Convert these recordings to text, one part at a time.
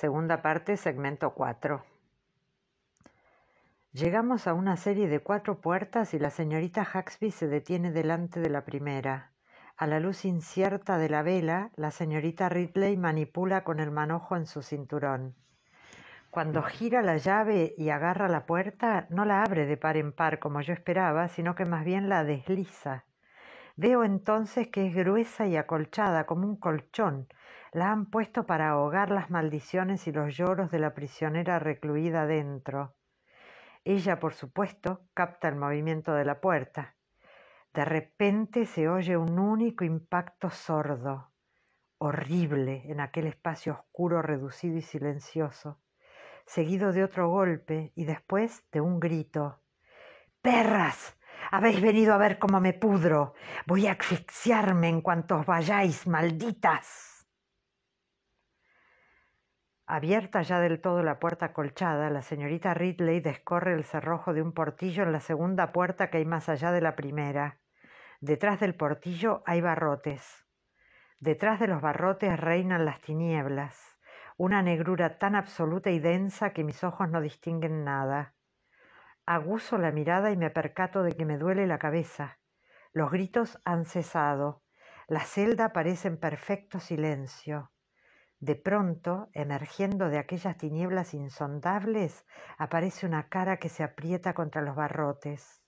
Segunda parte, segmento 4. Llegamos a una serie de cuatro puertas y la señorita Huxby se detiene delante de la primera. A la luz incierta de la vela, la señorita Ridley manipula con el manojo en su cinturón. Cuando gira la llave y agarra la puerta, no la abre de par en par como yo esperaba, sino que más bien la desliza. Veo entonces que es gruesa y acolchada como un colchón, la han puesto para ahogar las maldiciones y los lloros de la prisionera recluida dentro. Ella, por supuesto, capta el movimiento de la puerta. De repente se oye un único impacto sordo, horrible, en aquel espacio oscuro, reducido y silencioso, seguido de otro golpe y después de un grito. ¡Perras! Habéis venido a ver cómo me pudro. Voy a asfixiarme en cuanto os vayáis, malditas. Abierta ya del todo la puerta colchada, la señorita Ridley descorre el cerrojo de un portillo en la segunda puerta que hay más allá de la primera. Detrás del portillo hay barrotes. Detrás de los barrotes reinan las tinieblas, una negrura tan absoluta y densa que mis ojos no distinguen nada. Aguzo la mirada y me percato de que me duele la cabeza. Los gritos han cesado. La celda parece en perfecto silencio. De pronto, emergiendo de aquellas tinieblas insondables, aparece una cara que se aprieta contra los barrotes.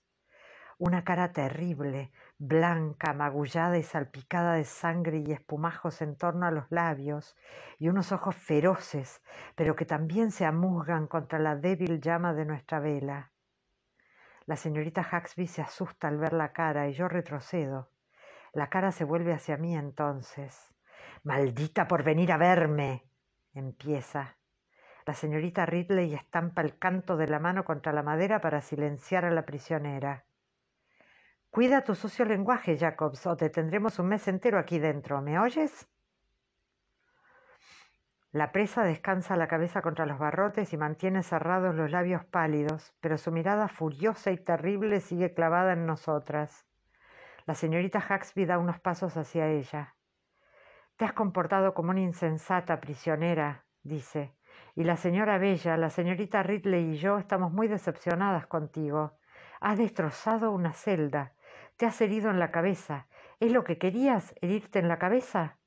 Una cara terrible, blanca, magullada y salpicada de sangre y espumajos en torno a los labios, y unos ojos feroces, pero que también se amuzgan contra la débil llama de nuestra vela. La señorita Huxby se asusta al ver la cara y yo retrocedo. La cara se vuelve hacia mí entonces. Maldita por venir a verme. empieza. La señorita Ridley estampa el canto de la mano contra la madera para silenciar a la prisionera. Cuida tu sucio lenguaje, Jacobs, o te tendremos un mes entero aquí dentro. ¿Me oyes? La presa descansa la cabeza contra los barrotes y mantiene cerrados los labios pálidos, pero su mirada furiosa y terrible sigue clavada en nosotras. La señorita Huxby da unos pasos hacia ella. Te has comportado como una insensata prisionera, dice. Y la señora Bella, la señorita Ridley y yo estamos muy decepcionadas contigo. Has destrozado una celda. Te has herido en la cabeza. ¿Es lo que querías, herirte en la cabeza?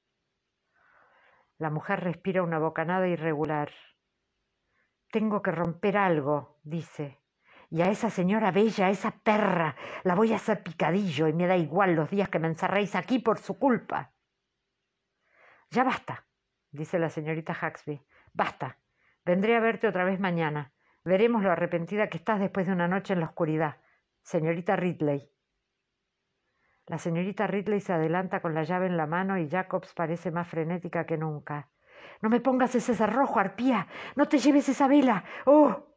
La mujer respira una bocanada irregular. Tengo que romper algo, dice. Y a esa señora bella, a esa perra, la voy a hacer picadillo y me da igual los días que me encerréis aquí por su culpa. Ya basta, dice la señorita Huxby. Basta. Vendré a verte otra vez mañana. Veremos lo arrepentida que estás después de una noche en la oscuridad. Señorita Ridley. La señorita Ridley se adelanta con la llave en la mano y Jacobs parece más frenética que nunca. No me pongas ese cerrojo, arpía. No te lleves esa vela. ¡Oh!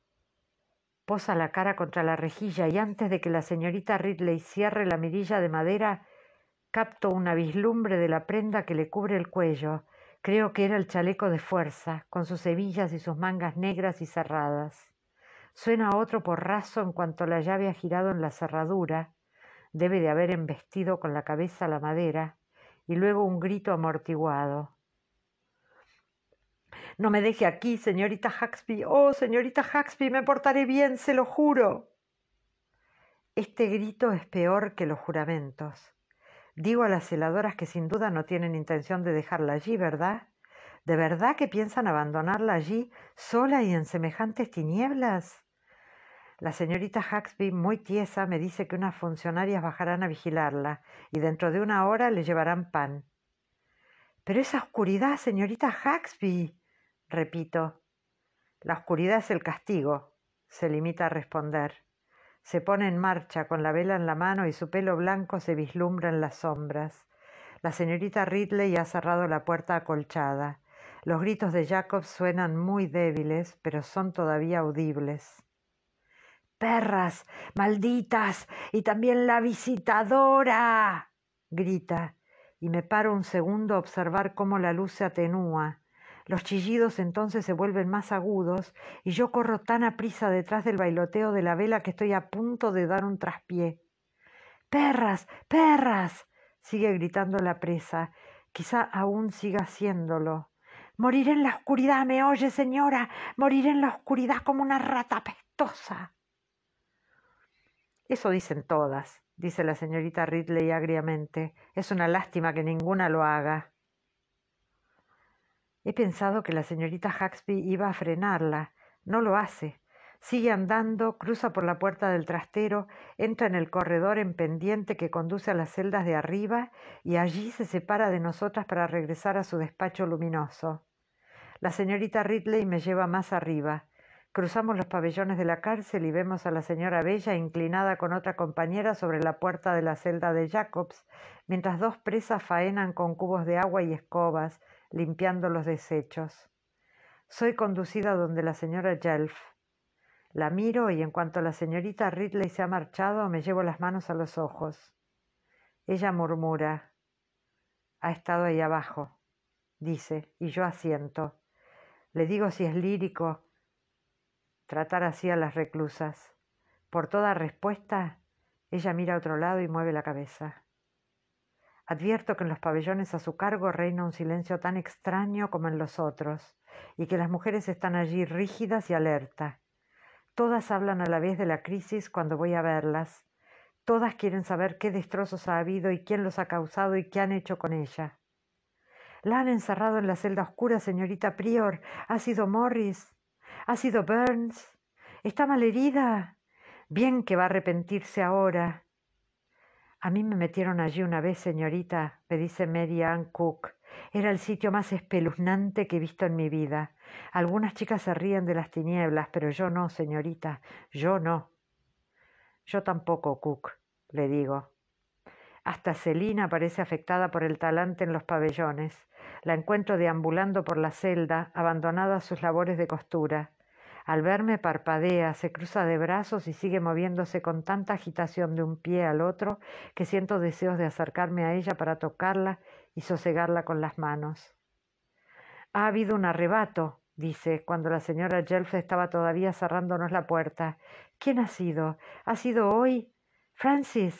Posa la cara contra la rejilla y antes de que la señorita Ridley cierre la mirilla de madera, Capto una vislumbre de la prenda que le cubre el cuello. Creo que era el chaleco de fuerza, con sus hebillas y sus mangas negras y cerradas. Suena otro porrazo en cuanto la llave ha girado en la cerradura. Debe de haber embestido con la cabeza la madera. Y luego un grito amortiguado. No me deje aquí, señorita Haxby. Oh, señorita Haxby, me portaré bien, se lo juro. Este grito es peor que los juramentos. Digo a las heladoras que sin duda no tienen intención de dejarla allí, ¿verdad? ¿De verdad que piensan abandonarla allí, sola y en semejantes tinieblas? La señorita Huxby, muy tiesa, me dice que unas funcionarias bajarán a vigilarla y dentro de una hora le llevarán pan. Pero esa oscuridad, señorita Huxby, repito. La oscuridad es el castigo, se limita a responder. Se pone en marcha con la vela en la mano y su pelo blanco se vislumbra en las sombras. La señorita Ridley ha cerrado la puerta acolchada. Los gritos de Jacob suenan muy débiles, pero son todavía audibles. Perras, malditas, y también la visitadora. grita, y me paro un segundo a observar cómo la luz se atenúa, los chillidos entonces se vuelven más agudos y yo corro tan aprisa detrás del bailoteo de la vela que estoy a punto de dar un traspié. ¡Perras! ¡Perras! sigue gritando la presa. Quizá aún siga haciéndolo. Moriré en la oscuridad, me oye, señora. Moriré en la oscuridad como una rata pestosa. Eso dicen todas, dice la señorita Ridley agriamente. Es una lástima que ninguna lo haga. He pensado que la señorita Huxby iba a frenarla. No lo hace. Sigue andando, cruza por la puerta del trastero, entra en el corredor en pendiente que conduce a las celdas de arriba y allí se separa de nosotras para regresar a su despacho luminoso. La señorita Ridley me lleva más arriba. Cruzamos los pabellones de la cárcel y vemos a la señora Bella inclinada con otra compañera sobre la puerta de la celda de Jacobs, mientras dos presas faenan con cubos de agua y escobas, limpiando los desechos. Soy conducida donde la señora Jelf. La miro y en cuanto la señorita Ridley se ha marchado, me llevo las manos a los ojos. Ella murmura. Ha estado ahí abajo, dice, y yo asiento. Le digo si es lírico tratar así a las reclusas. Por toda respuesta, ella mira a otro lado y mueve la cabeza. Advierto que en los pabellones a su cargo reina un silencio tan extraño como en los otros, y que las mujeres están allí rígidas y alerta. Todas hablan a la vez de la crisis cuando voy a verlas. Todas quieren saber qué destrozos ha habido y quién los ha causado y qué han hecho con ella. La han encerrado en la celda oscura, señorita Prior. Ha sido Morris. Ha sido Burns. Está mal herida. Bien que va a arrepentirse ahora. A mí me metieron allí una vez, señorita, me dice Mary Ann Cook. Era el sitio más espeluznante que he visto en mi vida. Algunas chicas se ríen de las tinieblas, pero yo no, señorita, yo no. Yo tampoco, Cook, le digo. Hasta Celina parece afectada por el talante en los pabellones. La encuentro deambulando por la celda, abandonada a sus labores de costura. Al verme parpadea, se cruza de brazos y sigue moviéndose con tanta agitación de un pie al otro que siento deseos de acercarme a ella para tocarla y sosegarla con las manos. Ha habido un arrebato, dice, cuando la señora Jelf estaba todavía cerrándonos la puerta. ¿Quién ha sido? ¿Ha sido hoy? Francis.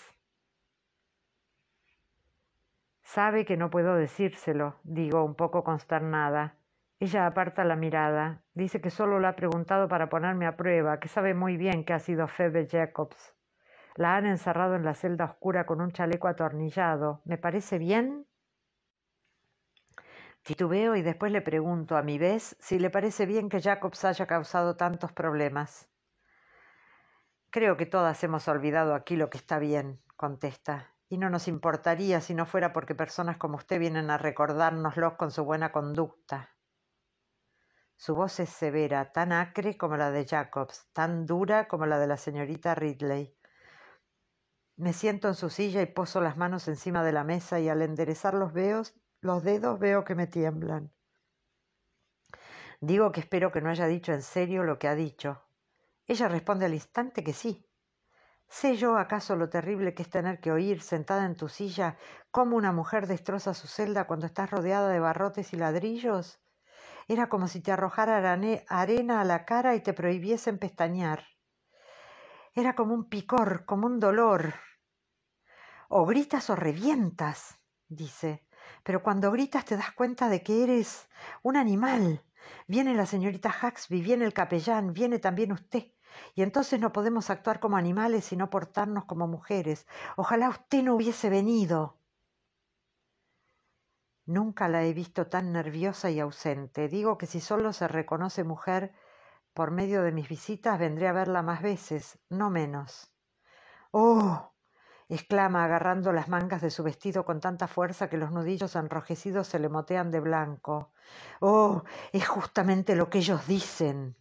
Sabe que no puedo decírselo, digo un poco consternada. Ella aparta la mirada. Dice que solo la ha preguntado para ponerme a prueba, que sabe muy bien que ha sido Febe Jacobs. La han encerrado en la celda oscura con un chaleco atornillado. ¿Me parece bien? Titubeo y después le pregunto a mi vez si le parece bien que Jacobs haya causado tantos problemas. Creo que todas hemos olvidado aquí lo que está bien, contesta, y no nos importaría si no fuera porque personas como usted vienen a recordárnoslo con su buena conducta. Su voz es severa, tan acre como la de Jacobs, tan dura como la de la señorita Ridley. Me siento en su silla y poso las manos encima de la mesa y al enderezar los, veos, los dedos veo que me tiemblan. Digo que espero que no haya dicho en serio lo que ha dicho. Ella responde al instante que sí. ¿Sé yo acaso lo terrible que es tener que oír, sentada en tu silla, cómo una mujer destroza su celda cuando estás rodeada de barrotes y ladrillos? Era como si te arrojara arena a la cara y te prohibiesen pestañear. Era como un picor, como un dolor. O gritas o revientas, dice. Pero cuando gritas te das cuenta de que eres un animal. Viene la señorita Huxby, viene el capellán, viene también usted. Y entonces no podemos actuar como animales, sino portarnos como mujeres. Ojalá usted no hubiese venido. Nunca la he visto tan nerviosa y ausente. Digo que si solo se reconoce mujer por medio de mis visitas, vendré a verla más veces, no menos. ¡Oh! exclama agarrando las mangas de su vestido con tanta fuerza que los nudillos enrojecidos se le motean de blanco. ¡Oh! es justamente lo que ellos dicen.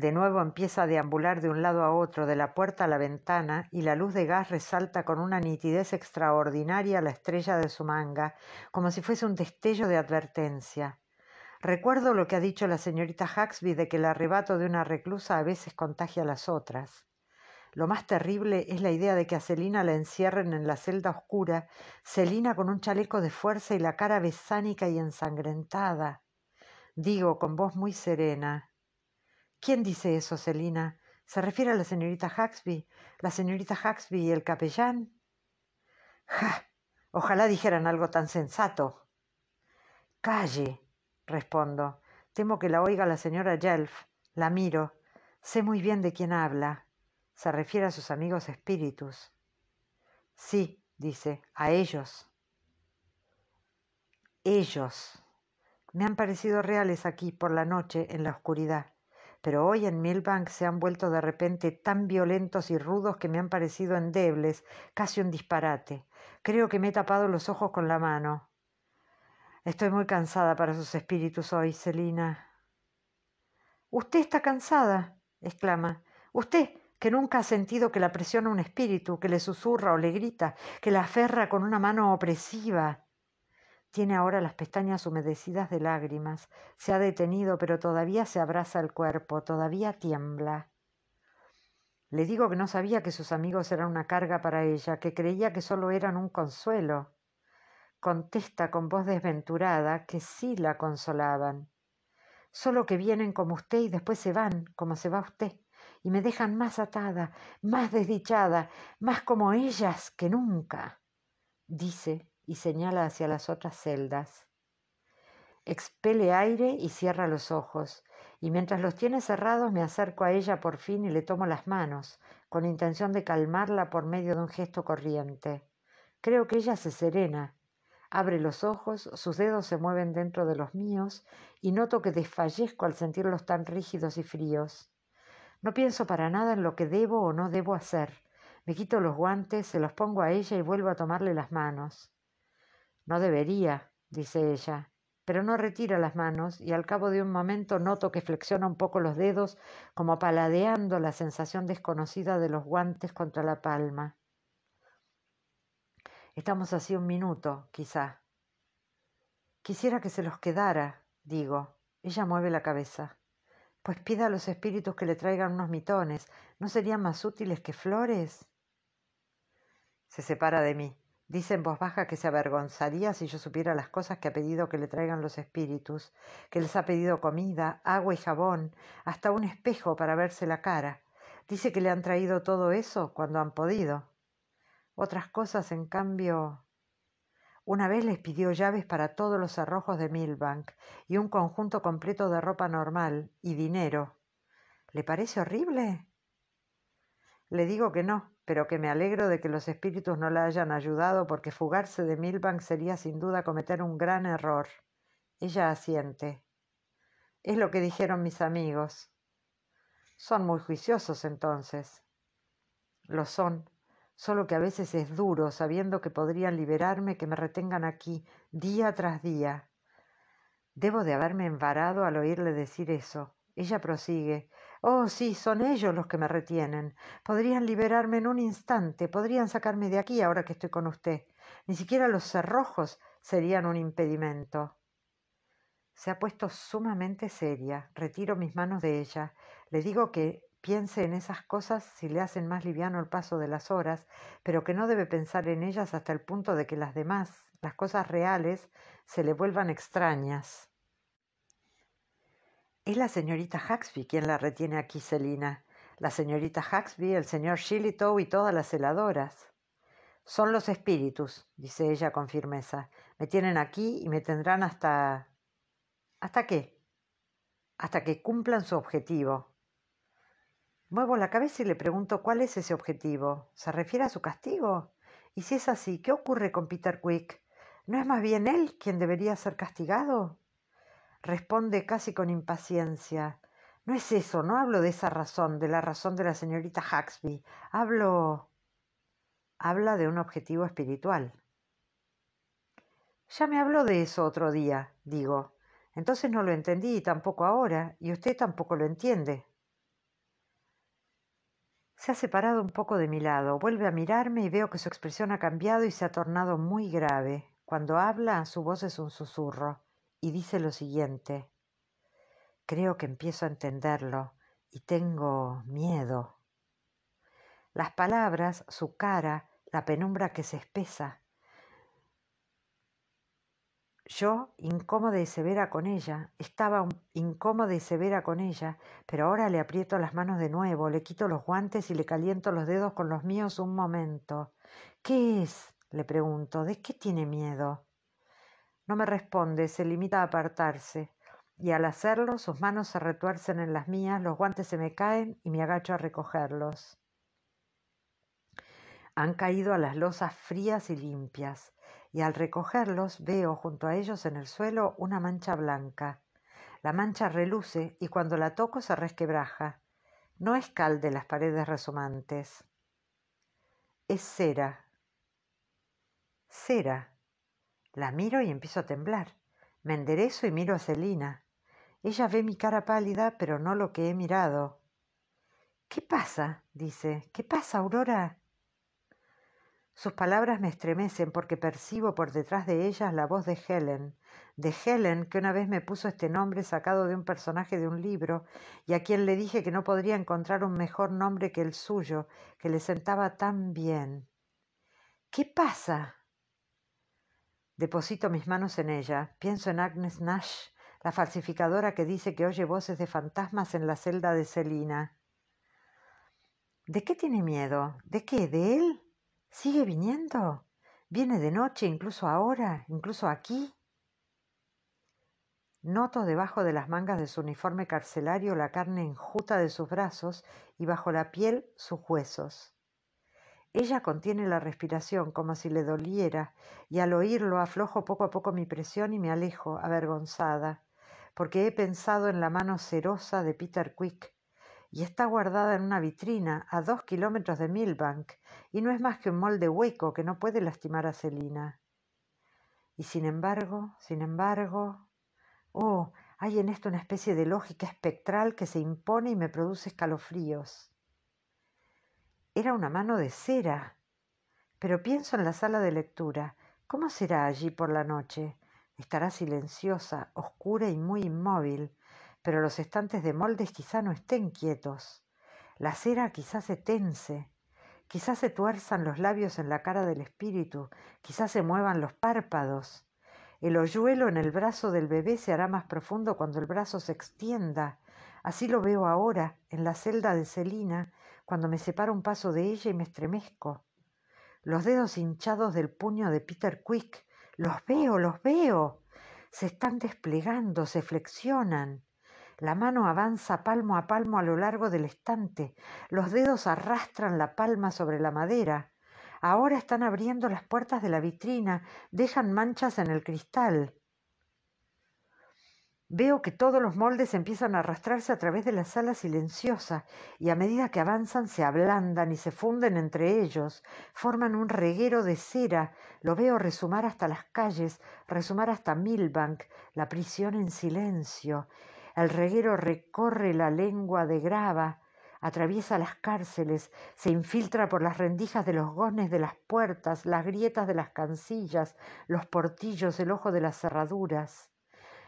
De nuevo empieza a deambular de un lado a otro, de la puerta a la ventana, y la luz de gas resalta con una nitidez extraordinaria la estrella de su manga, como si fuese un destello de advertencia. Recuerdo lo que ha dicho la señorita Huxby de que el arrebato de una reclusa a veces contagia a las otras. Lo más terrible es la idea de que a Celina la encierren en la celda oscura, Celina con un chaleco de fuerza y la cara besánica y ensangrentada. Digo con voz muy serena, ¿Quién dice eso, Selina? Se refiere a la señorita Huxby? la señorita Huxby y el capellán. Ja. Ojalá dijeran algo tan sensato. Calle, respondo. Temo que la oiga la señora Yelf. La miro. Sé muy bien de quién habla. Se refiere a sus amigos espíritus. Sí, dice, a ellos. Ellos. Me han parecido reales aquí por la noche en la oscuridad pero hoy en Milbank se han vuelto de repente tan violentos y rudos que me han parecido endebles, casi un disparate. Creo que me he tapado los ojos con la mano. Estoy muy cansada para sus espíritus hoy, Celina. Usted está cansada, exclama. Usted, que nunca ha sentido que la presiona un espíritu, que le susurra o le grita, que la aferra con una mano opresiva. Tiene ahora las pestañas humedecidas de lágrimas. Se ha detenido, pero todavía se abraza el cuerpo, todavía tiembla. Le digo que no sabía que sus amigos eran una carga para ella, que creía que solo eran un consuelo. Contesta con voz desventurada que sí la consolaban. Solo que vienen como usted y después se van, como se va usted, y me dejan más atada, más desdichada, más como ellas que nunca, dice y señala hacia las otras celdas. Expele aire y cierra los ojos, y mientras los tiene cerrados me acerco a ella por fin y le tomo las manos, con intención de calmarla por medio de un gesto corriente. Creo que ella se serena. Abre los ojos, sus dedos se mueven dentro de los míos y noto que desfallezco al sentirlos tan rígidos y fríos. No pienso para nada en lo que debo o no debo hacer. Me quito los guantes, se los pongo a ella y vuelvo a tomarle las manos. No debería, dice ella, pero no retira las manos y al cabo de un momento noto que flexiona un poco los dedos como paladeando la sensación desconocida de los guantes contra la palma. Estamos así un minuto, quizá. Quisiera que se los quedara, digo. Ella mueve la cabeza. Pues pida a los espíritus que le traigan unos mitones. ¿No serían más útiles que flores? Se separa de mí. Dice en voz baja que se avergonzaría si yo supiera las cosas que ha pedido que le traigan los espíritus, que les ha pedido comida, agua y jabón, hasta un espejo para verse la cara. Dice que le han traído todo eso cuando han podido. Otras cosas, en cambio... Una vez les pidió llaves para todos los arrojos de Milbank y un conjunto completo de ropa normal y dinero. ¿Le parece horrible? Le digo que no, pero que me alegro de que los espíritus no la hayan ayudado porque fugarse de Milbank sería sin duda cometer un gran error. Ella asiente. Es lo que dijeron mis amigos. Son muy juiciosos entonces. Lo son, solo que a veces es duro, sabiendo que podrían liberarme, que me retengan aquí, día tras día. Debo de haberme embarado al oírle decir eso. Ella prosigue. Oh, sí, son ellos los que me retienen. Podrían liberarme en un instante, podrían sacarme de aquí ahora que estoy con usted. Ni siquiera los cerrojos serían un impedimento. Se ha puesto sumamente seria. Retiro mis manos de ella. Le digo que piense en esas cosas si le hacen más liviano el paso de las horas, pero que no debe pensar en ellas hasta el punto de que las demás, las cosas reales, se le vuelvan extrañas. Es la señorita Huxby quien la retiene aquí, Selina. La señorita Huxby, el señor Shillitoe y todas las heladoras. Son los espíritus, dice ella con firmeza. Me tienen aquí y me tendrán hasta... ¿Hasta qué? Hasta que cumplan su objetivo. Muevo la cabeza y le pregunto cuál es ese objetivo. ¿Se refiere a su castigo? Y si es así, ¿qué ocurre con Peter Quick? ¿No es más bien él quien debería ser castigado? responde casi con impaciencia. No es eso, no hablo de esa razón, de la razón de la señorita Huxby. Hablo... habla de un objetivo espiritual. Ya me habló de eso otro día, digo. Entonces no lo entendí y tampoco ahora, y usted tampoco lo entiende. Se ha separado un poco de mi lado, vuelve a mirarme y veo que su expresión ha cambiado y se ha tornado muy grave. Cuando habla, su voz es un susurro y dice lo siguiente, creo que empiezo a entenderlo y tengo miedo. Las palabras, su cara, la penumbra que se espesa. Yo, incómoda y severa con ella, estaba incómoda y severa con ella, pero ahora le aprieto las manos de nuevo, le quito los guantes y le caliento los dedos con los míos un momento. ¿Qué es? le pregunto, ¿de qué tiene miedo? No me responde, se limita a apartarse, y al hacerlo sus manos se retuercen en las mías, los guantes se me caen y me agacho a recogerlos. Han caído a las losas frías y limpias, y al recogerlos veo junto a ellos en el suelo una mancha blanca. La mancha reluce y cuando la toco se resquebraja. No es cal de las paredes resumantes. Es cera. Cera. La miro y empiezo a temblar. Me enderezo y miro a Celina. Ella ve mi cara pálida, pero no lo que he mirado. ¿Qué pasa? dice. ¿Qué pasa, Aurora? Sus palabras me estremecen porque percibo por detrás de ellas la voz de Helen, de Helen que una vez me puso este nombre sacado de un personaje de un libro y a quien le dije que no podría encontrar un mejor nombre que el suyo, que le sentaba tan bien. ¿Qué pasa? Deposito mis manos en ella. Pienso en Agnes Nash, la falsificadora que dice que oye voces de fantasmas en la celda de Selina. ¿De qué tiene miedo? ¿De qué? ¿De él? ¿Sigue viniendo? ¿Viene de noche, incluso ahora, incluso aquí? Noto debajo de las mangas de su uniforme carcelario la carne enjuta de sus brazos y bajo la piel sus huesos. Ella contiene la respiración como si le doliera, y al oírlo aflojo poco a poco mi presión y me alejo, avergonzada, porque he pensado en la mano cerosa de Peter Quick, y está guardada en una vitrina a dos kilómetros de Milbank, y no es más que un molde hueco que no puede lastimar a Celina. Y sin embargo, sin embargo... Oh, hay en esto una especie de lógica espectral que se impone y me produce escalofríos. Era una mano de cera. Pero pienso en la sala de lectura. ¿Cómo será allí por la noche? Estará silenciosa, oscura y muy inmóvil, pero los estantes de moldes quizá no estén quietos. La cera quizá se tense, quizá se tuerzan los labios en la cara del espíritu, quizá se muevan los párpados. El hoyuelo en el brazo del bebé se hará más profundo cuando el brazo se extienda. Así lo veo ahora en la celda de Celina, cuando me separo un paso de ella y me estremezco. Los dedos hinchados del puño de Peter Quick. Los veo, los veo. Se están desplegando, se flexionan. La mano avanza palmo a palmo a lo largo del estante. Los dedos arrastran la palma sobre la madera. Ahora están abriendo las puertas de la vitrina, dejan manchas en el cristal. Veo que todos los moldes empiezan a arrastrarse a través de la sala silenciosa y a medida que avanzan se ablandan y se funden entre ellos, forman un reguero de cera, lo veo resumar hasta las calles, resumar hasta Milbank, la prisión en silencio. El reguero recorre la lengua de grava, atraviesa las cárceles, se infiltra por las rendijas de los gones de las puertas, las grietas de las cancillas, los portillos, el ojo de las cerraduras.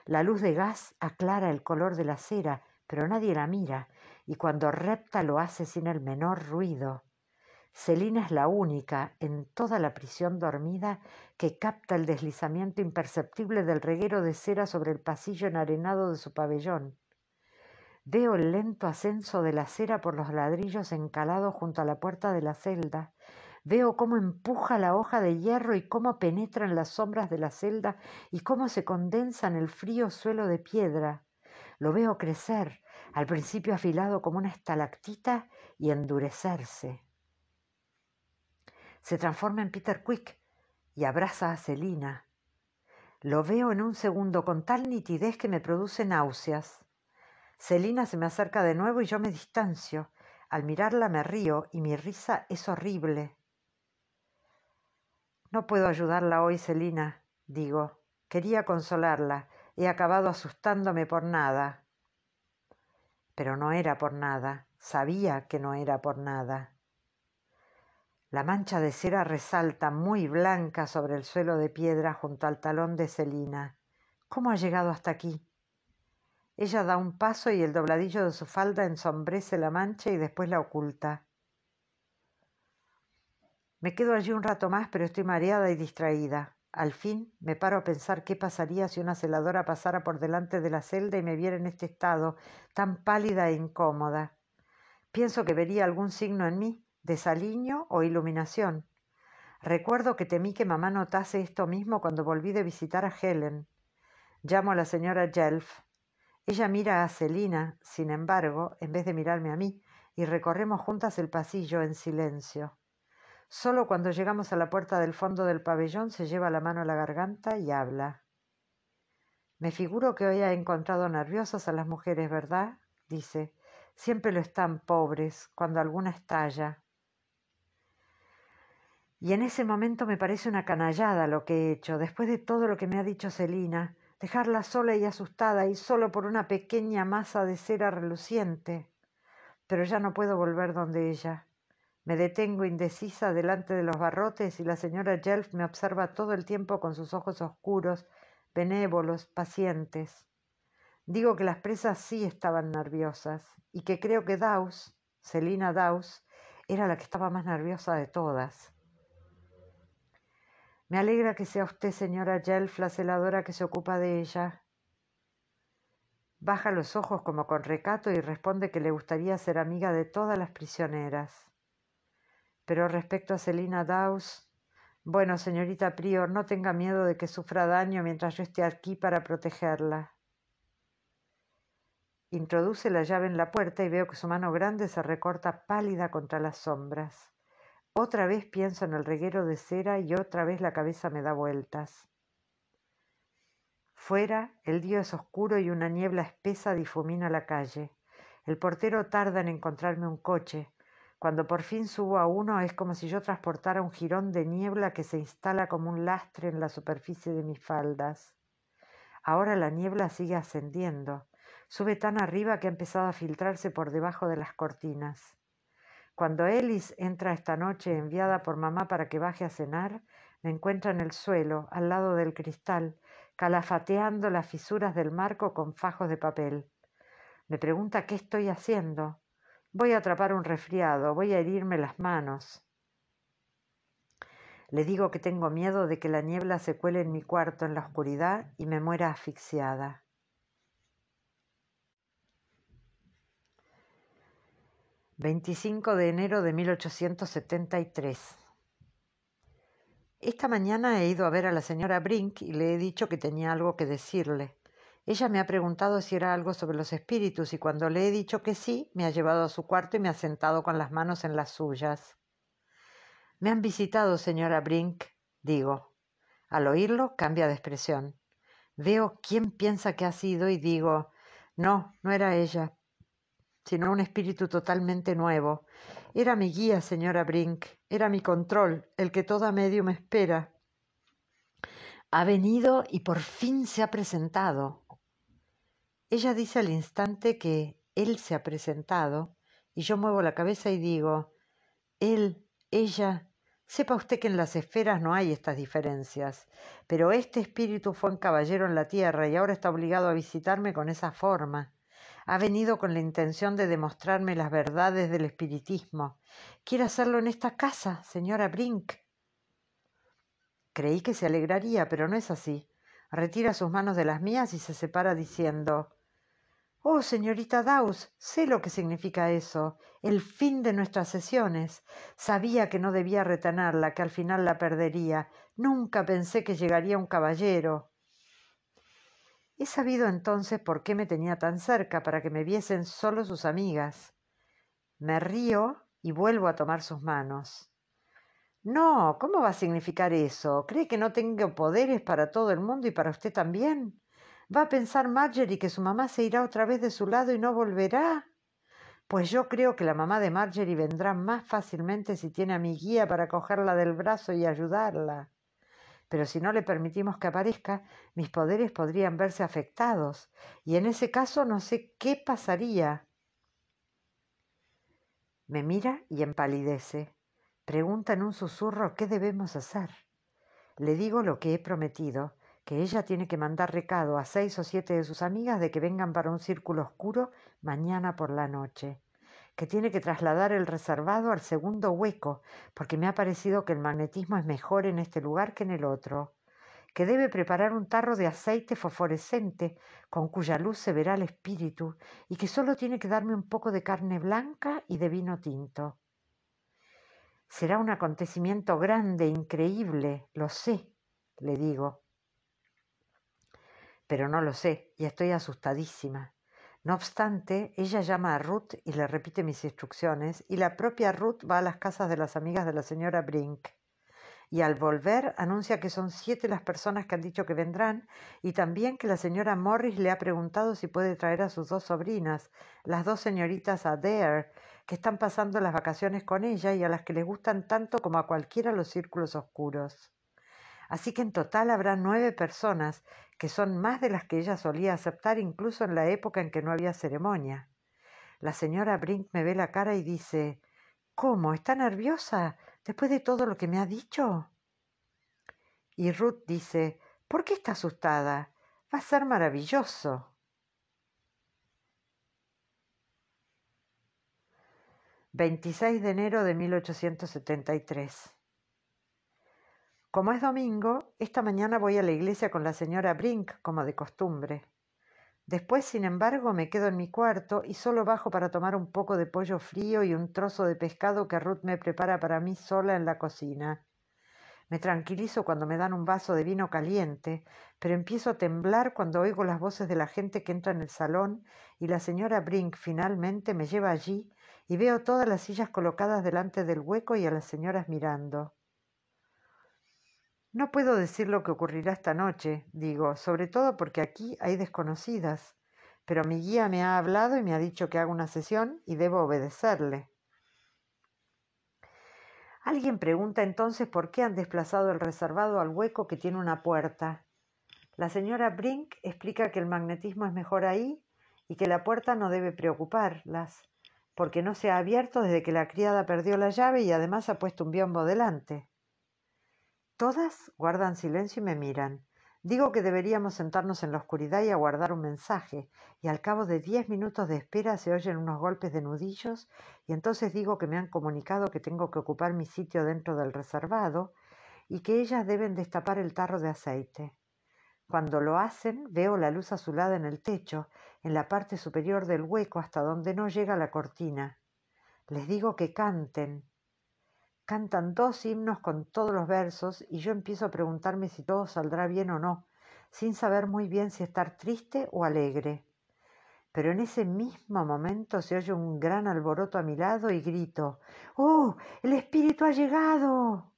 La luz de gas aclara el color de la cera, pero nadie la mira, y cuando repta lo hace sin el menor ruido. Celina es la única en toda la prisión dormida que capta el deslizamiento imperceptible del reguero de cera sobre el pasillo enarenado de su pabellón. Veo el lento ascenso de la cera por los ladrillos encalados junto a la puerta de la celda Veo cómo empuja la hoja de hierro y cómo penetran las sombras de la celda y cómo se condensa en el frío suelo de piedra. Lo veo crecer, al principio afilado como una estalactita y endurecerse. Se transforma en Peter Quick y abraza a Celina. Lo veo en un segundo con tal nitidez que me produce náuseas. Celina se me acerca de nuevo y yo me distancio. Al mirarla me río y mi risa es horrible. No puedo ayudarla hoy, Celina, digo. Quería consolarla. He acabado asustándome por nada. Pero no era por nada. Sabía que no era por nada. La mancha de cera resalta muy blanca sobre el suelo de piedra junto al talón de Celina. ¿Cómo ha llegado hasta aquí? Ella da un paso y el dobladillo de su falda ensombrece la mancha y después la oculta. Me quedo allí un rato más, pero estoy mareada y distraída. Al fin me paro a pensar qué pasaría si una celadora pasara por delante de la celda y me viera en este estado, tan pálida e incómoda. Pienso que vería algún signo en mí, desaliño o iluminación. Recuerdo que temí que mamá notase esto mismo cuando volví de visitar a Helen. Llamo a la señora Jelf. Ella mira a Celina, sin embargo, en vez de mirarme a mí, y recorremos juntas el pasillo en silencio. Solo cuando llegamos a la puerta del fondo del pabellón se lleva la mano a la garganta y habla. Me figuro que hoy ha encontrado nerviosas a las mujeres, ¿verdad? dice. Siempre lo están pobres, cuando alguna estalla. Y en ese momento me parece una canallada lo que he hecho, después de todo lo que me ha dicho Celina, dejarla sola y asustada y solo por una pequeña masa de cera reluciente. Pero ya no puedo volver donde ella. Me detengo indecisa delante de los barrotes y la señora Jelf me observa todo el tiempo con sus ojos oscuros, benévolos, pacientes. Digo que las presas sí estaban nerviosas y que creo que Daus, Selina Daus, era la que estaba más nerviosa de todas. Me alegra que sea usted, señora Jelf, la celadora que se ocupa de ella. Baja los ojos como con recato y responde que le gustaría ser amiga de todas las prisioneras. Pero respecto a Celina Dawes, bueno, señorita Prior, no tenga miedo de que sufra daño mientras yo esté aquí para protegerla. Introduce la llave en la puerta y veo que su mano grande se recorta pálida contra las sombras. Otra vez pienso en el reguero de cera y otra vez la cabeza me da vueltas. Fuera, el día es oscuro y una niebla espesa difumina la calle. El portero tarda en encontrarme un coche. Cuando por fin subo a uno es como si yo transportara un jirón de niebla que se instala como un lastre en la superficie de mis faldas. Ahora la niebla sigue ascendiendo. Sube tan arriba que ha empezado a filtrarse por debajo de las cortinas. Cuando Ellis entra esta noche enviada por mamá para que baje a cenar, me encuentra en el suelo, al lado del cristal, calafateando las fisuras del marco con fajos de papel. Me pregunta qué estoy haciendo. Voy a atrapar un resfriado, voy a herirme las manos. Le digo que tengo miedo de que la niebla se cuele en mi cuarto en la oscuridad y me muera asfixiada. ...25 de enero de 1873... Esta mañana he ido a ver a la señora Brink y le he dicho que tenía algo que decirle. Ella me ha preguntado si era algo sobre los espíritus y cuando le he dicho que sí, me ha llevado a su cuarto y me ha sentado con las manos en las suyas. Me han visitado, señora Brink, digo. Al oírlo, cambia de expresión. Veo quién piensa que ha sido y digo, no, no era ella, sino un espíritu totalmente nuevo. Era mi guía, señora Brink, era mi control, el que toda me espera. Ha venido y por fin se ha presentado. Ella dice al instante que él se ha presentado y yo muevo la cabeza y digo, él, ella, sepa usted que en las esferas no hay estas diferencias, pero este espíritu fue un caballero en la tierra y ahora está obligado a visitarme con esa forma. Ha venido con la intención de demostrarme las verdades del espiritismo. Quiere hacerlo en esta casa, señora Brink. Creí que se alegraría, pero no es así. Retira sus manos de las mías y se separa diciendo Oh, señorita Daus, sé lo que significa eso. El fin de nuestras sesiones. Sabía que no debía retenerla, que al final la perdería. Nunca pensé que llegaría un caballero. He sabido entonces por qué me tenía tan cerca, para que me viesen solo sus amigas. Me río y vuelvo a tomar sus manos. No, ¿cómo va a significar eso? ¿Cree que no tengo poderes para todo el mundo y para usted también? ¿Va a pensar Marjorie que su mamá se irá otra vez de su lado y no volverá? Pues yo creo que la mamá de Margery vendrá más fácilmente si tiene a mi guía para cogerla del brazo y ayudarla. Pero si no le permitimos que aparezca, mis poderes podrían verse afectados, y en ese caso no sé qué pasaría. Me mira y empalidece. Pregunta en un susurro qué debemos hacer. Le digo lo que he prometido, que ella tiene que mandar recado a seis o siete de sus amigas de que vengan para un círculo oscuro mañana por la noche, que tiene que trasladar el reservado al segundo hueco, porque me ha parecido que el magnetismo es mejor en este lugar que en el otro, que debe preparar un tarro de aceite fosforescente con cuya luz se verá el espíritu, y que solo tiene que darme un poco de carne blanca y de vino tinto. Será un acontecimiento grande, increíble, lo sé, le digo pero no lo sé y estoy asustadísima. No obstante, ella llama a Ruth y le repite mis instrucciones y la propia Ruth va a las casas de las amigas de la señora Brink. Y al volver anuncia que son siete las personas que han dicho que vendrán y también que la señora Morris le ha preguntado si puede traer a sus dos sobrinas, las dos señoritas Adair, que están pasando las vacaciones con ella y a las que les gustan tanto como a cualquiera los círculos oscuros. Así que en total habrá nueve personas, que son más de las que ella solía aceptar incluso en la época en que no había ceremonia. La señora Brink me ve la cara y dice ¿Cómo? ¿Está nerviosa? ¿Después de todo lo que me ha dicho? Y Ruth dice ¿Por qué está asustada? Va a ser maravilloso. ...26 de enero de 1873 como es domingo, esta mañana voy a la iglesia con la señora Brink, como de costumbre. Después, sin embargo, me quedo en mi cuarto y solo bajo para tomar un poco de pollo frío y un trozo de pescado que Ruth me prepara para mí sola en la cocina. Me tranquilizo cuando me dan un vaso de vino caliente, pero empiezo a temblar cuando oigo las voces de la gente que entra en el salón y la señora Brink finalmente me lleva allí y veo todas las sillas colocadas delante del hueco y a las señoras mirando. No puedo decir lo que ocurrirá esta noche, digo, sobre todo porque aquí hay desconocidas. Pero mi guía me ha hablado y me ha dicho que haga una sesión y debo obedecerle. Alguien pregunta entonces por qué han desplazado el reservado al hueco que tiene una puerta. La señora Brink explica que el magnetismo es mejor ahí y que la puerta no debe preocuparlas, porque no se ha abierto desde que la criada perdió la llave y además ha puesto un biombo delante. Todas guardan silencio y me miran. Digo que deberíamos sentarnos en la oscuridad y aguardar un mensaje, y al cabo de diez minutos de espera se oyen unos golpes de nudillos, y entonces digo que me han comunicado que tengo que ocupar mi sitio dentro del reservado, y que ellas deben destapar el tarro de aceite. Cuando lo hacen, veo la luz azulada en el techo, en la parte superior del hueco hasta donde no llega la cortina. Les digo que canten, Cantan dos himnos con todos los versos y yo empiezo a preguntarme si todo saldrá bien o no, sin saber muy bien si estar triste o alegre. Pero en ese mismo momento se oye un gran alboroto a mi lado y grito ¡Oh! ¡El espíritu ha llegado!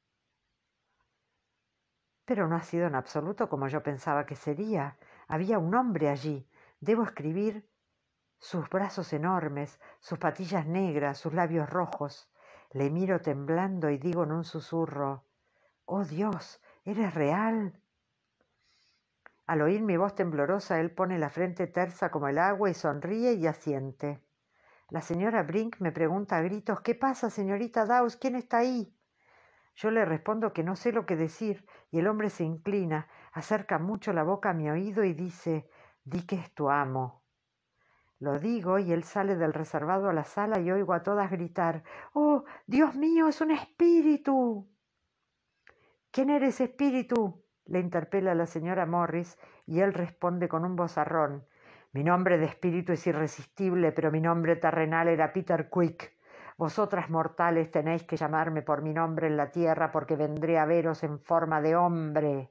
Pero no ha sido en absoluto como yo pensaba que sería. Había un hombre allí. Debo escribir sus brazos enormes, sus patillas negras, sus labios rojos. Le miro temblando y digo en un susurro, Oh Dios, ¿eres real? Al oír mi voz temblorosa, él pone la frente tersa como el agua y sonríe y asiente. La señora Brink me pregunta a gritos, ¿qué pasa, señorita Dawes? ¿Quién está ahí? Yo le respondo que no sé lo que decir, y el hombre se inclina, acerca mucho la boca a mi oído y dice, di que es tu amo. Lo digo y él sale del reservado a la sala y oigo a todas gritar, ¡Oh, Dios mío, es un espíritu! ¿Quién eres espíritu? le interpela la señora Morris y él responde con un vozarrón. Mi nombre de espíritu es irresistible, pero mi nombre terrenal era Peter Quick. Vosotras mortales tenéis que llamarme por mi nombre en la tierra porque vendré a veros en forma de hombre.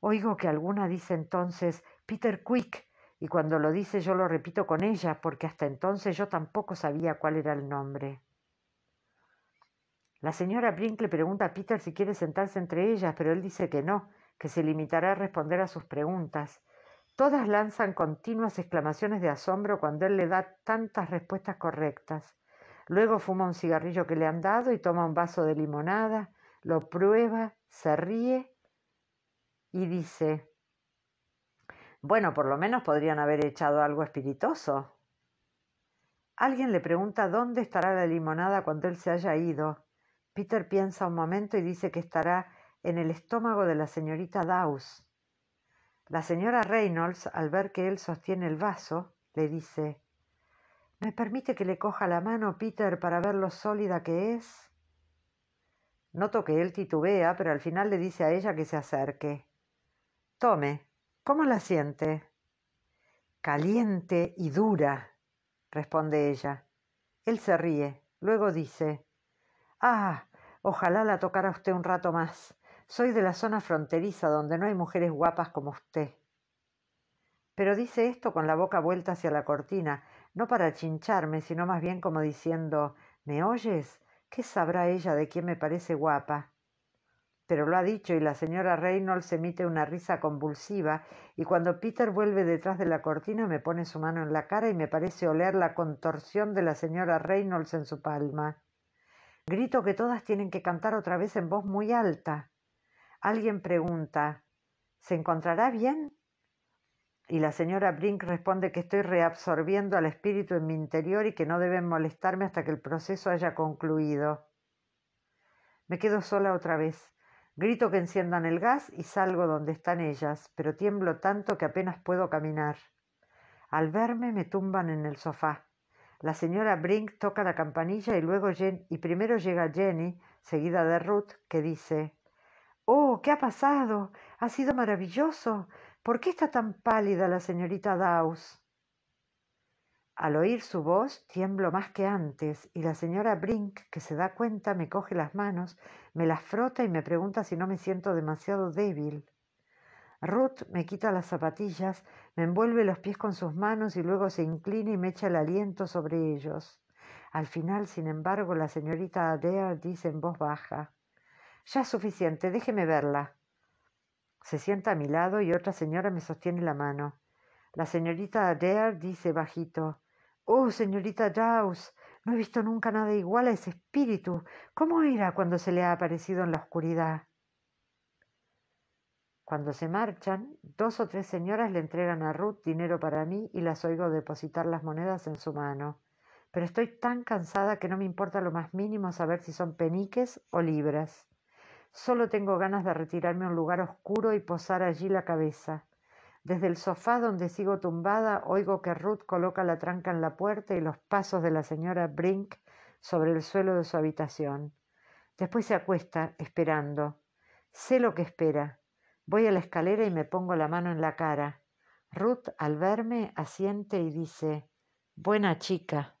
Oigo que alguna dice entonces, Peter Quick, y cuando lo dice yo lo repito con ella, porque hasta entonces yo tampoco sabía cuál era el nombre. La señora Brink le pregunta a Peter si quiere sentarse entre ellas, pero él dice que no, que se limitará a responder a sus preguntas. Todas lanzan continuas exclamaciones de asombro cuando él le da tantas respuestas correctas. Luego fuma un cigarrillo que le han dado y toma un vaso de limonada, lo prueba, se ríe y dice, bueno, por lo menos podrían haber echado algo espiritoso. Alguien le pregunta dónde estará la limonada cuando él se haya ido. Peter piensa un momento y dice que estará en el estómago de la señorita Dawes. La señora Reynolds, al ver que él sostiene el vaso, le dice ¿Me permite que le coja la mano, Peter, para ver lo sólida que es? Noto que él titubea, pero al final le dice a ella que se acerque. Tome, ¿Cómo la siente? Caliente y dura, responde ella. Él se ríe, luego dice, Ah, ojalá la tocara usted un rato más. Soy de la zona fronteriza donde no hay mujeres guapas como usted. Pero dice esto con la boca vuelta hacia la cortina, no para chincharme, sino más bien como diciendo, ¿me oyes? ¿Qué sabrá ella de quién me parece guapa? pero lo ha dicho y la señora Reynolds emite una risa convulsiva y cuando Peter vuelve detrás de la cortina me pone su mano en la cara y me parece oler la contorsión de la señora Reynolds en su palma. Grito que todas tienen que cantar otra vez en voz muy alta. Alguien pregunta ¿Se encontrará bien? Y la señora Brink responde que estoy reabsorbiendo al espíritu en mi interior y que no deben molestarme hasta que el proceso haya concluido. Me quedo sola otra vez. Grito que enciendan el gas y salgo donde están ellas, pero tiemblo tanto que apenas puedo caminar. Al verme me tumban en el sofá. La señora Brink toca la campanilla y luego y primero llega Jenny, seguida de Ruth, que dice Oh, ¿qué ha pasado? Ha sido maravilloso. ¿Por qué está tan pálida la señorita Dawes? Al oír su voz tiemblo más que antes y la señora Brink, que se da cuenta, me coge las manos, me las frota y me pregunta si no me siento demasiado débil. Ruth me quita las zapatillas, me envuelve los pies con sus manos y luego se inclina y me echa el aliento sobre ellos. Al final, sin embargo, la señorita Adair dice en voz baja Ya es suficiente, déjeme verla. Se sienta a mi lado y otra señora me sostiene la mano. La señorita Adair dice bajito Oh, señorita Jaws! no he visto nunca nada igual a ese espíritu. ¿Cómo era cuando se le ha aparecido en la oscuridad? Cuando se marchan, dos o tres señoras le entregan a Ruth dinero para mí y las oigo depositar las monedas en su mano. Pero estoy tan cansada que no me importa lo más mínimo saber si son peniques o libras. Solo tengo ganas de retirarme a un lugar oscuro y posar allí la cabeza. Desde el sofá donde sigo tumbada oigo que Ruth coloca la tranca en la puerta y los pasos de la señora Brink sobre el suelo de su habitación. Después se acuesta, esperando. Sé lo que espera. Voy a la escalera y me pongo la mano en la cara. Ruth, al verme, asiente y dice Buena chica.